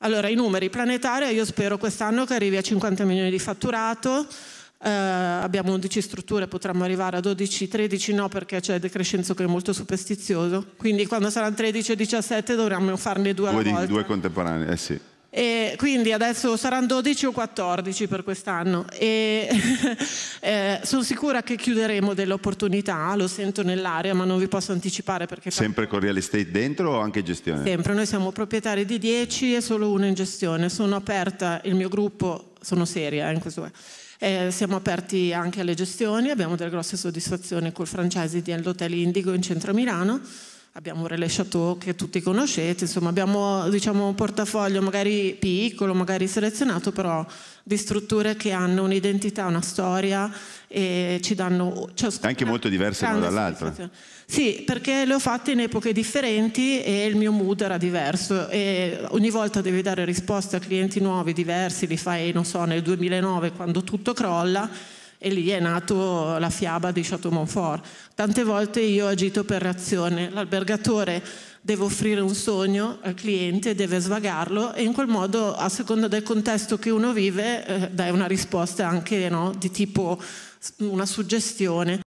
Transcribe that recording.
Allora, i numeri Planetaria, io spero quest'anno che arrivi a 50 milioni di fatturato, eh, abbiamo 11 strutture, potremmo arrivare a 12, 13 no perché c'è Decrescenzo che è molto superstizioso, quindi quando saranno 13 e 17 dovremmo farne due, due, di, due contemporanee, eh sì. E quindi adesso saranno 12 o 14 per quest'anno e eh, sono sicura che chiuderemo delle opportunità, lo sento nell'aria ma non vi posso anticipare perché... Sempre con real estate dentro o anche gestione? Sempre, noi siamo proprietari di 10 e solo uno in gestione, sono aperta, il mio gruppo, sono seria eh, in questo... Eh, siamo aperti anche alle gestioni, abbiamo delle grosse soddisfazioni col franchise di Hotel Indigo in centro Milano abbiamo un relation talk che tutti conoscete, insomma abbiamo diciamo, un portafoglio magari piccolo, magari selezionato, però di strutture che hanno un'identità, una storia e ci danno... Ciascuna, Anche molto diverse l'una dall'altra. Sì, perché le ho fatte in epoche differenti e il mio mood era diverso e ogni volta devi dare risposte a clienti nuovi, diversi, li fai, non so, nel 2009 quando tutto crolla e lì è nato la fiaba di Chateau Montfort. Tante volte io ho agito per reazione, l'albergatore deve offrire un sogno al cliente, deve svagarlo e in quel modo a seconda del contesto che uno vive eh, dai una risposta anche no, di tipo una suggestione.